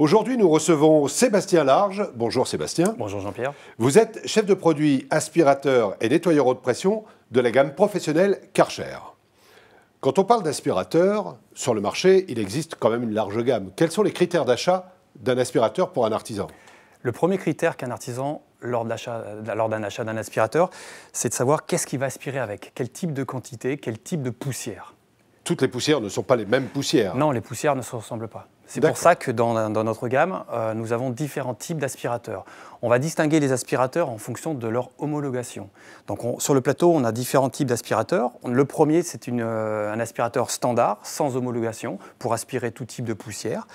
Aujourd'hui, nous recevons Sébastien Large. Bonjour Sébastien. Bonjour Jean-Pierre. Vous êtes chef de produit aspirateur et nettoyeur haute pression de la gamme professionnelle Karcher. Quand on parle d'aspirateur, sur le marché, il existe quand même une large gamme. Quels sont les critères d'achat d'un aspirateur pour un artisan Le premier critère qu'un artisan lors d'un achat d'un aspirateur, c'est de savoir qu'est-ce qu'il va aspirer avec, quel type de quantité, quel type de poussière. Toutes les poussières ne sont pas les mêmes poussières. Non, les poussières ne se ressemblent pas. C'est pour ça que dans, notre gamme, euh, nous avons différents types d'aspirateurs on va distinguer les aspirateurs en fonction de leur homologation. Donc sur le plateau, on a différents types d'aspirateurs. Le premier, c'est euh, un aspirateur standard, sans homologation, pour aspirer tout type de poussière.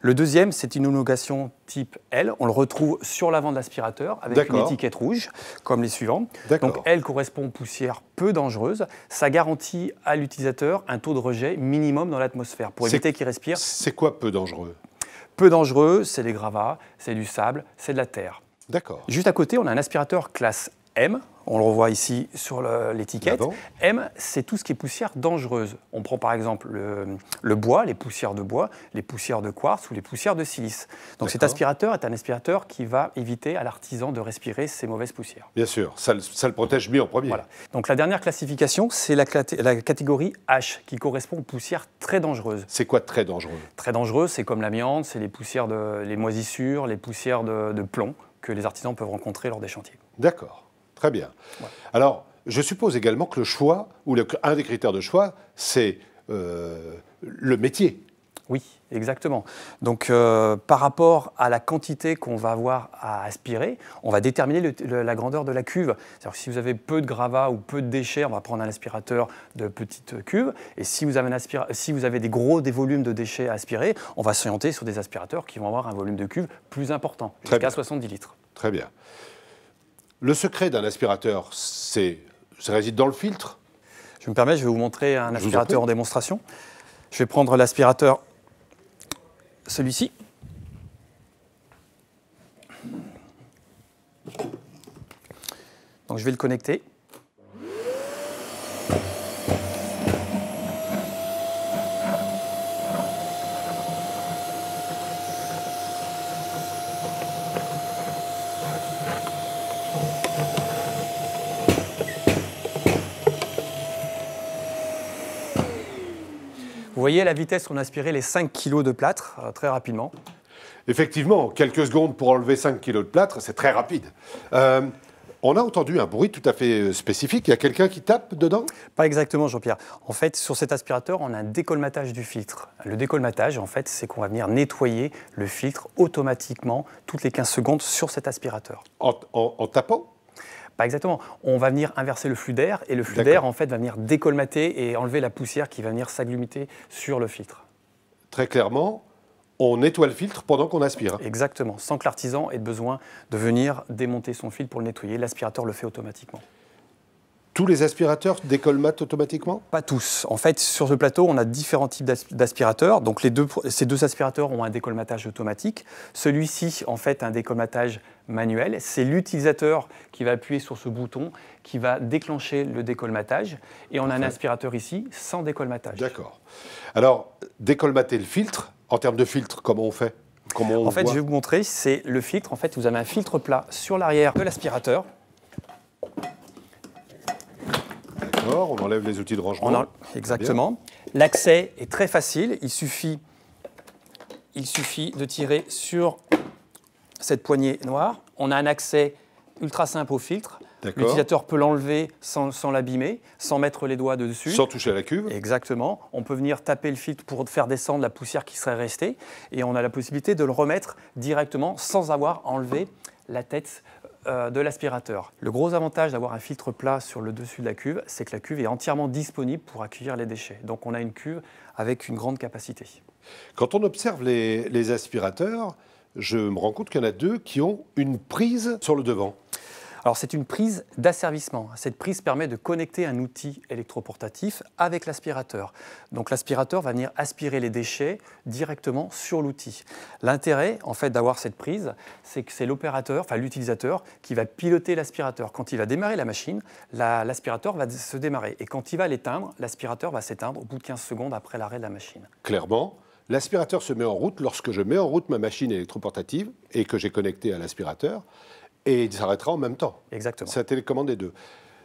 Le deuxième, c'est une homologation type L. On le retrouve sur l'avant de l'aspirateur avec une étiquette rouge, comme les suivants. Donc L correspond aux poussières peu dangereuses. Ça garantit à l'utilisateur un taux de rejet minimum dans l'atmosphère pour éviter qu'il respire. C'est quoi peu dangereux peu dangereux, c'est les gravats, c'est du sable, c'est de la terre. Juste à côté, on a un aspirateur classe M. On le revoit ici sur l'étiquette. M, c'est tout ce qui est poussière dangereuse. On prend par exemple le, bois, les poussières de bois, les poussières de quartz ou les poussières de silice. Donc cet aspirateur est un aspirateur qui va éviter à l'artisan de respirer ces mauvaises poussières. Bien sûr, ça, le protège mieux en premier. Voilà. Donc la dernière classification, c'est la, catégorie H, qui correspond aux poussières très dangereuses. C'est quoi très dangereux Très dangereux, c'est comme l'amiante, c'est les poussières de les moisissures, les poussières de plomb que les artisans peuvent rencontrer lors des chantiers. D'accord, très bien. Alors, je suppose également que le choix, ou un des critères de choix, c'est euh, le métier. Oui, exactement. Donc, euh, par rapport à la quantité qu'on va avoir à aspirer, on va déterminer la grandeur de la cuve. C'est-à-dire que si vous avez peu de gravats ou peu de déchets, on va prendre un aspirateur de petite cuve. Et si vous avez, si vous avez des gros des volumes de déchets à aspirer, on va s'orienter sur des aspirateurs qui vont avoir un volume de cuve plus important, jusqu'à 70 litres. Très bien. Le secret d'un aspirateur, c'est, ça réside dans le filtre Je me permets, je vais vous montrer un aspirateur en, en démonstration. Je vais prendre l'aspirateur, celui-ci. Donc je vais le connecter. Vous voyez la vitesse, on aspirait les 5 kg de plâtre euh, très rapidement. Effectivement, quelques secondes pour enlever 5 kg de plâtre, c'est très rapide. Euh, on a entendu un bruit tout à fait euh, spécifique. Il y a quelqu'un qui tape dedans Pas exactement, Jean-Pierre. En fait, sur cet aspirateur, on a un décolmatage du filtre. Le décolmatage, en fait, c'est qu'on va venir nettoyer le filtre automatiquement toutes les 15 secondes sur cet aspirateur. en tapant pas exactement. On va venir inverser le flux d'air et le flux d'air, en fait, va venir décolmater et enlever la poussière qui va venir s'agglumiter sur le filtre. Très clairement, on nettoie le filtre pendant qu'on aspire. Exactement, sans que l'artisan ait besoin de venir démonter son filtre pour le nettoyer. L'aspirateur le fait automatiquement. Tous les aspirateurs décolmatent automatiquement Pas tous. En fait, sur ce plateau, on a différents types d'aspirateurs. Donc, les deux, ces deux aspirateurs ont un décolmatage automatique. Celui-ci, en fait, un décolmatage manuel. C'est l'utilisateur qui va appuyer sur ce bouton qui va déclencher le décolmatage. Et on a un aspirateur ici sans décolmatage. D'accord. Alors, décolmater le filtre, en termes de filtre, comment on fait comment En fait, je vais vous montrer, c'est le filtre. En fait, vous avez un filtre plat sur l'arrière de l'aspirateur on enlève les outils de rangement. Exactement. L'accès est très facile, il suffit, il suffit de tirer sur cette poignée noire. On a un accès ultra simple au filtre. L'utilisateur peut l'enlever sans, l'abîmer, sans mettre les doigts dessus. Sans toucher la cuve. Exactement. On peut venir taper le filtre pour faire descendre la poussière qui serait restée. Et on a la possibilité de le remettre directement sans avoir enlevé la tête euh, de l'aspirateur. Le gros avantage d'avoir un filtre plat sur le dessus de la cuve, c'est que la cuve est entièrement disponible pour accueillir les déchets. Donc on a une cuve avec une grande capacité. Quand on observe les, les aspirateurs, je me rends compte qu'il y en a deux qui ont une prise sur le devant. Alors c'est une prise d'asservissement. Cette prise permet de connecter un outil électroportatif avec l'aspirateur. Donc l'aspirateur va venir aspirer les déchets directement sur l'outil. L'intérêt en fait d'avoir cette prise, c'est que c'est l'opérateur, enfin l'utilisateur, qui va piloter l'aspirateur. Quand il va démarrer la machine, l'aspirateur va se démarrer. Et quand il va l'éteindre, l'aspirateur va s'éteindre au bout de 15 secondes après l'arrêt de la machine. Clairement, L'aspirateur se met en route lorsque je mets en route ma machine électroportative et que j'ai connecté à l'aspirateur et il s'arrêtera en même temps. Exactement. C'est la télécommande des deux.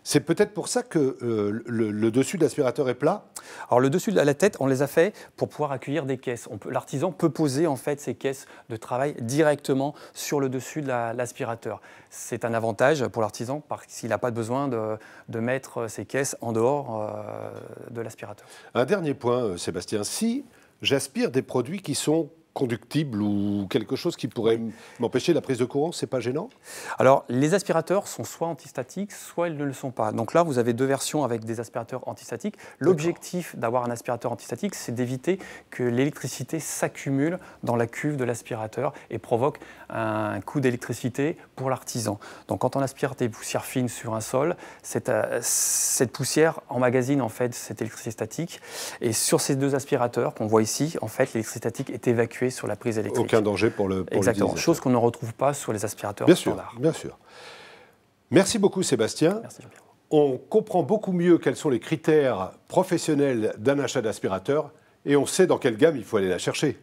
C'est peut-être pour ça que euh, le, dessus de l'aspirateur est plat Alors le dessus de la tête, on les a fait pour pouvoir accueillir des caisses. L'artisan peut poser en fait ses caisses de travail directement sur le dessus de l'aspirateur. C'est un avantage pour l'artisan parce qu'il n'a pas besoin de, mettre ses caisses en dehors euh, de l'aspirateur. Un dernier point, euh, Sébastien. Si j'aspire des produits qui sont conductible ou quelque chose qui pourrait m'empêcher la prise de courant, c'est pas gênant Alors, les aspirateurs sont soit antistatiques, soit ils ne le sont pas. Donc là, vous avez deux versions avec des aspirateurs antistatiques. L'objectif d'avoir un aspirateur antistatique, c'est d'éviter que l'électricité s'accumule dans la cuve de l'aspirateur et provoque un coût d'électricité pour l'artisan. Donc quand on aspire des poussières fines sur un sol, cette, euh, cette poussière emmagasine en fait cette électricité statique et sur ces deux aspirateurs qu'on voit ici, en fait, l'électricité statique est évacuée sur la prise électrique. Aucun danger pour le Exactement, chose qu'on ne retrouve pas sur les aspirateurs bien Sûr, bien sûr. Merci beaucoup Sébastien. On comprend beaucoup mieux quels sont les critères professionnels d'un achat d'aspirateur et on sait dans quelle gamme il faut aller la chercher.